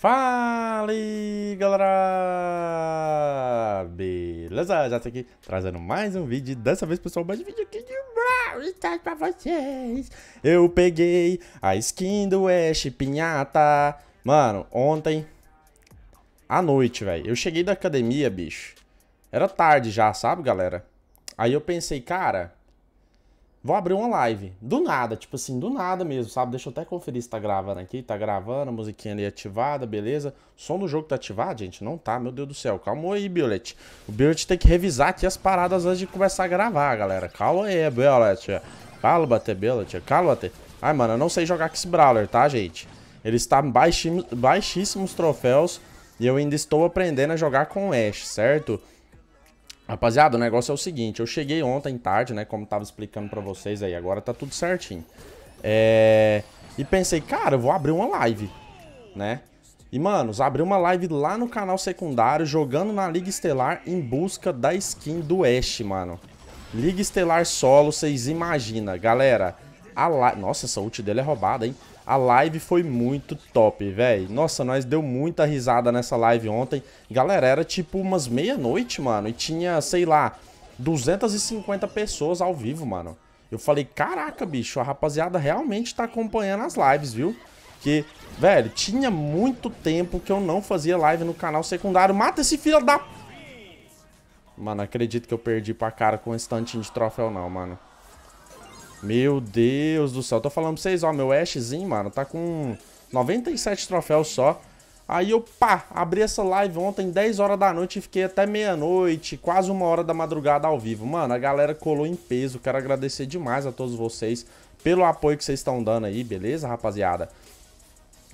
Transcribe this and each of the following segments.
Fala galera! Beleza? Já estou aqui trazendo mais um vídeo. Dessa vez, pessoal, mais um vídeo aqui de Brawl Stars pra vocês. Eu peguei a skin do Ash Pinhata. Mano, ontem à noite, velho. Eu cheguei da academia, bicho. Era tarde já, sabe, galera? Aí eu pensei, cara, Vou abrir uma live. Do nada, tipo assim, do nada mesmo, sabe? Deixa eu até conferir se tá gravando aqui. Tá gravando, a musiquinha ali ativada, beleza. O som do jogo tá ativado, gente? Não tá, meu Deus do céu. Calma aí, Billet. O Billet tem que revisar aqui as paradas antes de começar a gravar, galera. Calma aí, Billet. Calma-te, Billet. Calma-te. Ai, mano, eu não sei jogar com esse Brawler, tá, gente? Ele está em baixíssimos troféus e eu ainda estou aprendendo a jogar com o Ash, Certo? Rapaziada, o negócio é o seguinte, eu cheguei ontem tarde, né, como tava explicando pra vocês aí, agora tá tudo certinho. É... E pensei, cara, eu vou abrir uma live, né? E, mano, abri uma live lá no canal secundário, jogando na Liga Estelar em busca da skin do Ash, mano. Liga Estelar solo, vocês imaginam, galera... A Nossa, essa ult dele é roubada, hein? A live foi muito top, velho. Nossa, nós deu muita risada nessa live ontem. Galera, era tipo umas meia-noite, mano. E tinha, sei lá, 250 pessoas ao vivo, mano. Eu falei, caraca, bicho, a rapaziada realmente tá acompanhando as lives, viu? Que, velho, tinha muito tempo que eu não fazia live no canal secundário. Mata esse filho da... Mano, acredito que eu perdi pra cara com um instantinho de troféu não, mano. Meu Deus do céu, tô falando pra vocês, ó, meu Ashzinho, mano, tá com 97 troféus só. Aí eu, pá, abri essa live ontem, 10 horas da noite, e fiquei até meia-noite, quase uma hora da madrugada ao vivo. Mano, a galera colou em peso, quero agradecer demais a todos vocês pelo apoio que vocês estão dando aí, beleza, rapaziada?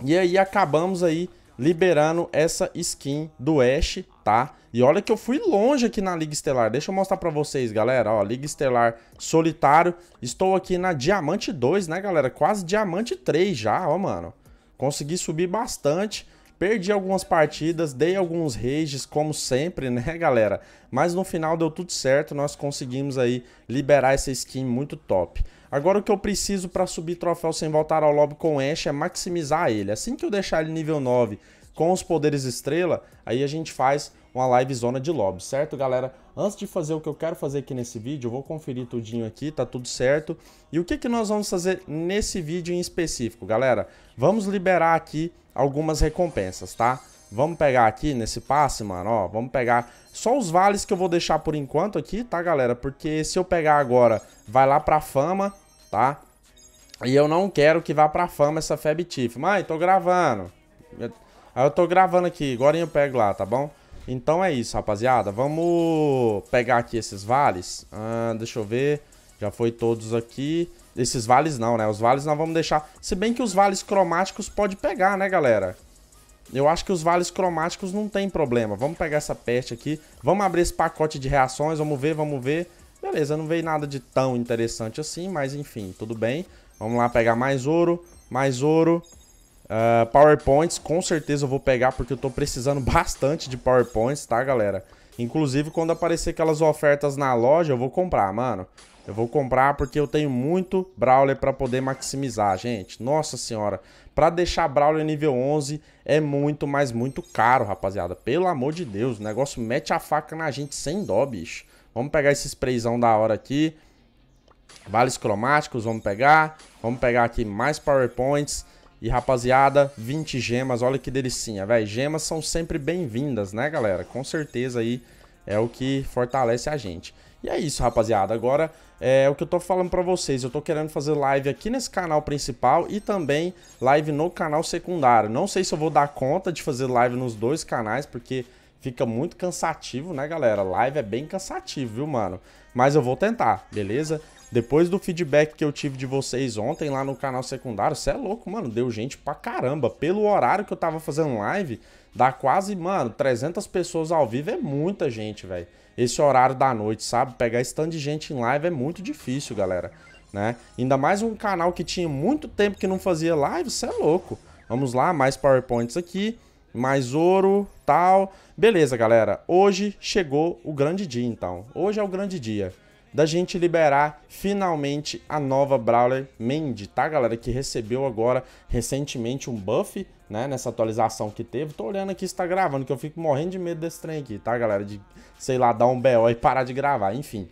E aí acabamos aí liberando essa skin do Ash, tá? E olha que eu fui longe aqui na Liga Estelar. Deixa eu mostrar pra vocês, galera. Ó, Liga Estelar solitário. Estou aqui na Diamante 2, né, galera? Quase Diamante 3 já, ó, mano. Consegui subir bastante. Perdi algumas partidas, dei alguns rages, como sempre, né, galera? Mas no final deu tudo certo, nós conseguimos aí liberar essa skin muito top. Agora o que eu preciso para subir troféu sem voltar ao lobby com Ash é maximizar ele. Assim que eu deixar ele nível 9 com os poderes estrela, aí a gente faz uma live zona de lobby, certo, galera? Antes de fazer o que eu quero fazer aqui nesse vídeo, eu vou conferir tudinho aqui, tá tudo certo. E o que, que nós vamos fazer nesse vídeo em específico, galera? Vamos liberar aqui algumas recompensas, tá? Vamos pegar aqui nesse passe, mano, ó, vamos pegar só os vales que eu vou deixar por enquanto aqui, tá, galera? Porque se eu pegar agora, vai lá pra fama, tá? E eu não quero que vá pra fama essa Fab Tiff. Mãe, tô gravando. Aí eu tô gravando aqui, agora eu pego lá, tá bom? Então é isso, rapaziada. Vamos pegar aqui esses vales. Ah, deixa eu ver. Já foi todos aqui. Esses vales não, né? Os vales nós vamos deixar... Se bem que os vales cromáticos pode pegar, né, galera? Eu acho que os vales cromáticos não tem problema. Vamos pegar essa peste aqui. Vamos abrir esse pacote de reações. Vamos ver, vamos ver. Beleza, não veio nada de tão interessante assim, mas enfim, tudo bem. Vamos lá pegar mais ouro, mais ouro. Uh, PowerPoints, com certeza eu vou pegar, porque eu tô precisando bastante de PowerPoints, tá, galera? Inclusive, quando aparecer aquelas ofertas na loja, eu vou comprar, mano. Eu vou comprar porque eu tenho muito Brawler para poder maximizar, gente. Nossa senhora, para deixar Brawler nível 11 é muito, mas muito caro, rapaziada. Pelo amor de Deus, o negócio mete a faca na gente sem dó, bicho. Vamos pegar esse sprayzão da hora aqui. Vales cromáticos, vamos pegar. Vamos pegar aqui mais PowerPoints. E rapaziada, 20 gemas, olha que delicinha, velho. Gemas são sempre bem-vindas, né, galera? Com certeza aí é o que fortalece a gente. E é isso, rapaziada. Agora é o que eu tô falando para vocês. Eu tô querendo fazer live aqui nesse canal principal e também live no canal secundário. Não sei se eu vou dar conta de fazer live nos dois canais, porque fica muito cansativo, né, galera? Live é bem cansativo, viu, mano? Mas eu vou tentar, beleza? Depois do feedback que eu tive de vocês ontem lá no canal secundário, você é louco, mano, deu gente pra caramba. Pelo horário que eu tava fazendo live, dá quase, mano, 300 pessoas ao vivo é muita gente, velho. Esse horário da noite, sabe? Pegar esse tanto de gente em live é muito difícil, galera, né? Ainda mais um canal que tinha muito tempo que não fazia live, você é louco. Vamos lá, mais PowerPoints aqui, mais ouro, tal. Beleza, galera. Hoje chegou o grande dia, então. Hoje é o grande dia da gente liberar finalmente a nova Brawler Mandy, tá, galera? Que recebeu agora recentemente um buff, né? Nessa atualização que teve. Tô olhando aqui se tá gravando, que eu fico morrendo de medo desse trem aqui, tá, galera? De, sei lá, dar um BO e parar de gravar, enfim.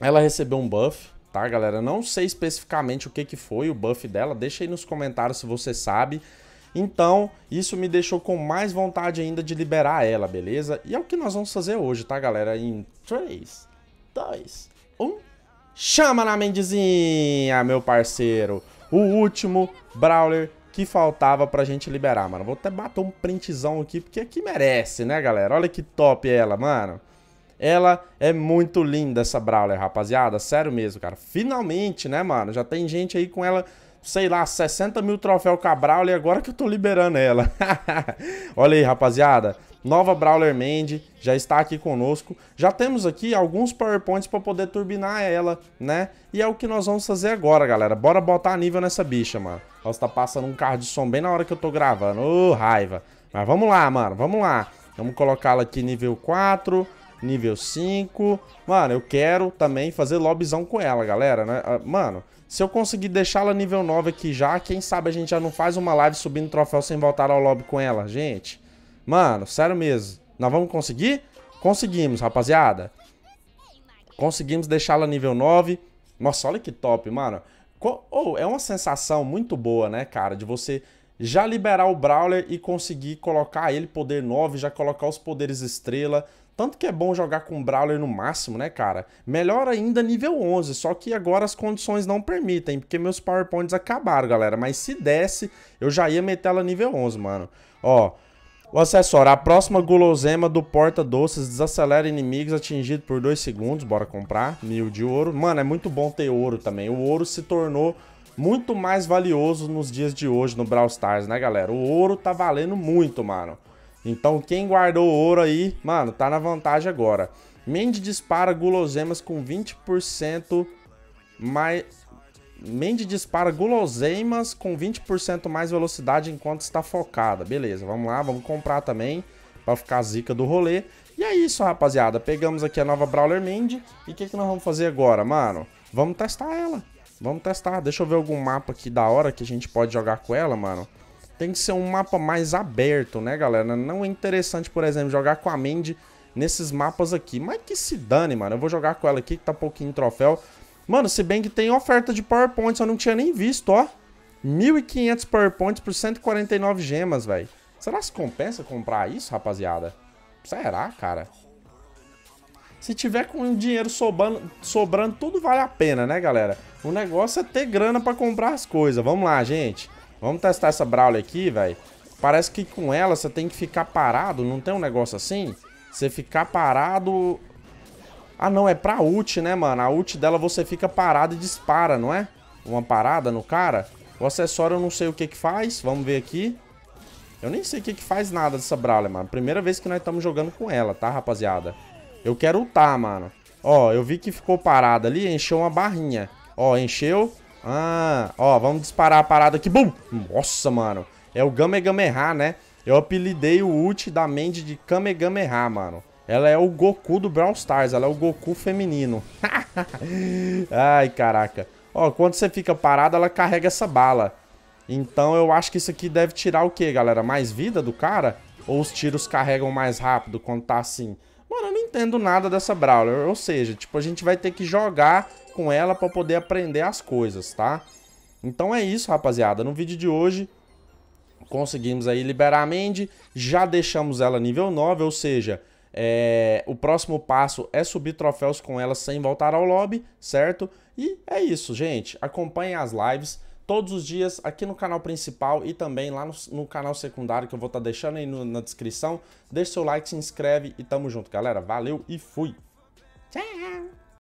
Ela recebeu um buff, tá, galera? Não sei especificamente o que, que foi o buff dela, deixa aí nos comentários se você sabe. Então, isso me deixou com mais vontade ainda de liberar ela, beleza? E é o que nós vamos fazer hoje, tá, galera? Em 3, dois, um. Chama na mendezinha, meu parceiro. O último Brawler que faltava pra gente liberar, mano. Vou até bater um printzão aqui, porque aqui merece, né, galera? Olha que top ela, mano. Ela é muito linda, essa Brawler, rapaziada. Sério mesmo, cara. Finalmente, né, mano? Já tem gente aí com ela sei lá, 60 mil troféu com a Brawler, agora que eu tô liberando ela. Olha aí, rapaziada. Nova Brawler Mandy já está aqui conosco. Já temos aqui alguns PowerPoints para poder turbinar ela, né? E é o que nós vamos fazer agora, galera. Bora botar nível nessa bicha, mano. Nossa, tá passando um carro de som bem na hora que eu tô gravando. Ô, oh, raiva. Mas vamos lá, mano. Vamos lá. Vamos colocá-la aqui nível 4 nível 5. Mano, eu quero também fazer lobbyzão com ela, galera, né? Ah, mano, se eu conseguir deixá-la nível 9 aqui já, quem sabe a gente já não faz uma live subindo troféu sem voltar ao lobby com ela, gente. Mano, sério mesmo. Nós vamos conseguir? Conseguimos, rapaziada. Conseguimos deixá-la nível 9. Nossa, olha que top, mano. Oh, é uma sensação muito boa, né, cara, de você já liberar o Brawler e conseguir colocar ele poder 9, já colocar os poderes estrela, tanto que é bom jogar com Brawler no máximo, né, cara? Melhor ainda nível 11, só que agora as condições não permitem, porque meus PowerPoints acabaram, galera. Mas se desse, eu já ia meter ela nível 11, mano. Ó, o acessório, a próxima guloseima do Porta Doces desacelera inimigos atingidos por 2 segundos, bora comprar, mil de ouro. Mano, é muito bom ter ouro também, o ouro se tornou muito mais valioso nos dias de hoje no Brawl Stars, né galera? O ouro tá valendo muito, mano. Então quem guardou ouro aí, mano, tá na vantagem agora. Mandy dispara guloseimas com 20% mais... Mandy dispara guloseimas com 20% mais velocidade enquanto está focada. Beleza, vamos lá, vamos comprar também para ficar a zica do rolê. E é isso, rapaziada. Pegamos aqui a nova Brawler Mandy. E o que, que nós vamos fazer agora, mano? Vamos testar ela. Vamos testar. Deixa eu ver algum mapa aqui da hora que a gente pode jogar com ela, mano tem que ser um mapa mais aberto, né, galera? Não é interessante, por exemplo, jogar com a Mandy nesses mapas aqui. Mas que se dane, mano. Eu vou jogar com ela aqui, que tá pouquinho troféu. Mano, se bem que tem oferta de PowerPoints, eu não tinha nem visto, ó. 1.500 PowerPoints por 149 gemas, velho. Será que se compensa comprar isso, rapaziada? Será, cara? Se tiver com dinheiro sobrando, sobrando, tudo vale a pena, né, galera? O negócio é ter grana pra comprar as coisas. Vamos lá, gente. Vamos testar essa Brawler aqui, velho. Parece que com ela você tem que ficar parado, não tem um negócio assim? Você ficar parado... Ah, não, é pra ult, né, mano? A ult dela você fica parado e dispara, não é? Uma parada no cara. O acessório eu não sei o que que faz, vamos ver aqui. Eu nem sei o que que faz nada dessa Brawler, mano. Primeira vez que nós estamos jogando com ela, tá, rapaziada? Eu quero ultar, mano. Ó, eu vi que ficou parada ali, encheu uma barrinha. Ó, encheu, ah, ó, vamos disparar a parada aqui. Bum! Nossa, mano. É o Gamegamerra, né? Eu apelidei o ult da Mandy de Kamegamerha, mano. Ela é o Goku do Brawl Stars, ela é o Goku feminino. Ai, caraca. Ó, quando você fica parado, ela carrega essa bala. Então eu acho que isso aqui deve tirar o quê, galera? Mais vida do cara? Ou os tiros carregam mais rápido quando tá assim? Mano, eu não entendo nada dessa Brawler. Ou seja, tipo, a gente vai ter que jogar com ela para poder aprender as coisas, tá? Então é isso, rapaziada. No vídeo de hoje, conseguimos aí liberar a Mandy, já deixamos ela nível 9, ou seja, é, o próximo passo é subir troféus com ela sem voltar ao lobby, certo? E é isso, gente. Acompanhem as lives todos os dias aqui no canal principal e também lá no, no canal secundário que eu vou estar tá deixando aí no, na descrição. Deixe seu like, se inscreve e tamo junto, galera. Valeu e fui! Tchau!